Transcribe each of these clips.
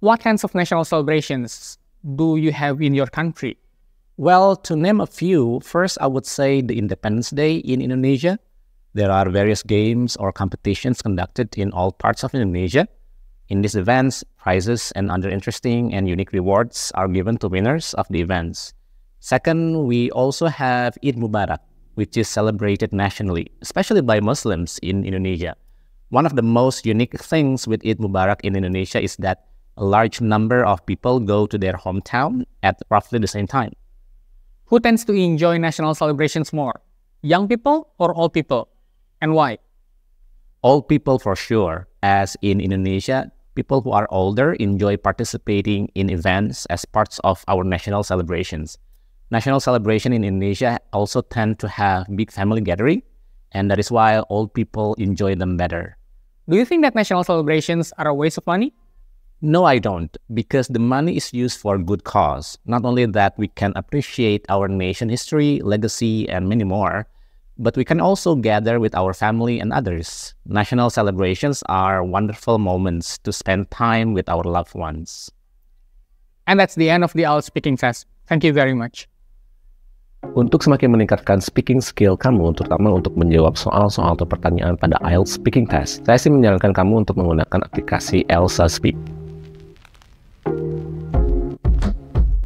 What kinds of national celebrations do you have in your country? Well, to name a few, first I would say the Independence Day in Indonesia. There are various games or competitions conducted in all parts of Indonesia. In these events, prizes and other interesting and unique rewards are given to winners of the events. Second, we also have Eid Mubarak, which is celebrated nationally, especially by Muslims in Indonesia. One of the most unique things with Eid Mubarak in Indonesia is that a large number of people go to their hometown at roughly the same time. Who tends to enjoy national celebrations more, young people or old people? And why? Old people for sure, as in Indonesia, people who are older enjoy participating in events as parts of our national celebrations. National celebration in Indonesia also tend to have big family gathering, and that is why old people enjoy them better. Do you think that national celebrations are a waste of money? No, I don't, because the money is used for good cause. Not only that, we can appreciate our nation history, legacy, and many more, but we can also gather with our family and others. National celebrations are wonderful moments to spend time with our loved ones. And that's the end of the OWL Speaking Fest. Thank you very much. Untuk semakin meningkatkan speaking skill kamu, terutama untuk menjawab soal-soal atau pertanyaan pada IELTS Speaking Test, saya sih menyarankan kamu untuk menggunakan aplikasi Elsa Speak.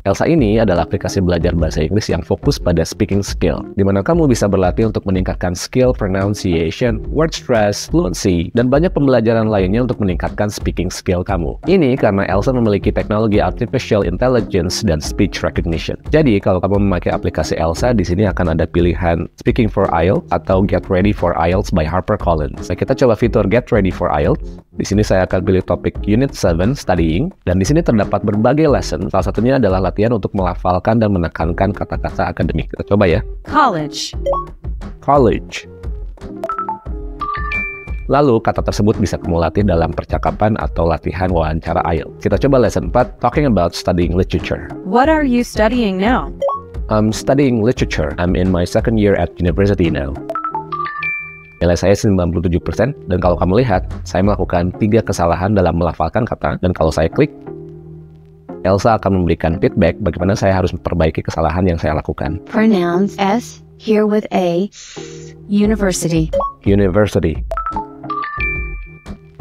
Elsa ini adalah aplikasi belajar bahasa Inggris yang fokus pada speaking skill, di mana kamu bisa berlatih untuk meningkatkan skill pronunciation, word stress, fluency, dan banyak pembelajaran lainnya untuk meningkatkan speaking skill kamu. Ini karena Elsa memiliki teknologi artificial intelligence dan speech recognition. Jadi, kalau kamu memakai aplikasi Elsa, di sini akan ada pilihan Speaking for IELTS atau Get Ready for IELTS by HarperCollins. Nah, kita coba fitur Get Ready for IELTS. Di sini saya akan pilih topik Unit 7, Studying, dan di sini terdapat berbagai lesson. Salah satunya adalah latihan untuk melafalkan dan menekankan kata-kata akademik. Kita coba ya. College. College. Lalu, kata tersebut bisa kamu latih dalam percakapan atau latihan wawancara IELTS. Kita coba lesson 4, talking about studying literature. What are you studying now? I'm studying literature. I'm in my second year at university now. Nilai saya 97% dan kalau kamu lihat, saya melakukan tiga kesalahan dalam melafalkan kata dan kalau saya klik, Elsa akan memberikan feedback bagaimana saya harus memperbaiki kesalahan yang saya lakukan. Pronounce S here with A. University. University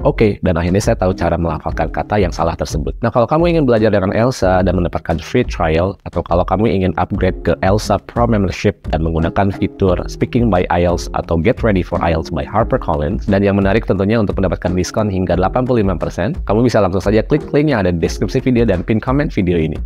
okay, dan akhirnya saya tahu cara melafalkan kata yang salah tersebut. Nah, kalau kamu ingin belajar dengan Elsa dan mendapatkan free trial, atau kalau kamu ingin upgrade ke Elsa Pro Membership dan menggunakan fitur Speaking by IELTS atau Get Ready for IELTS by HarperCollins, dan yang menarik tentunya untuk mendapatkan diskon hingga 85%, kamu bisa langsung saja klik link yang ada di deskripsi video dan pin comment video ini.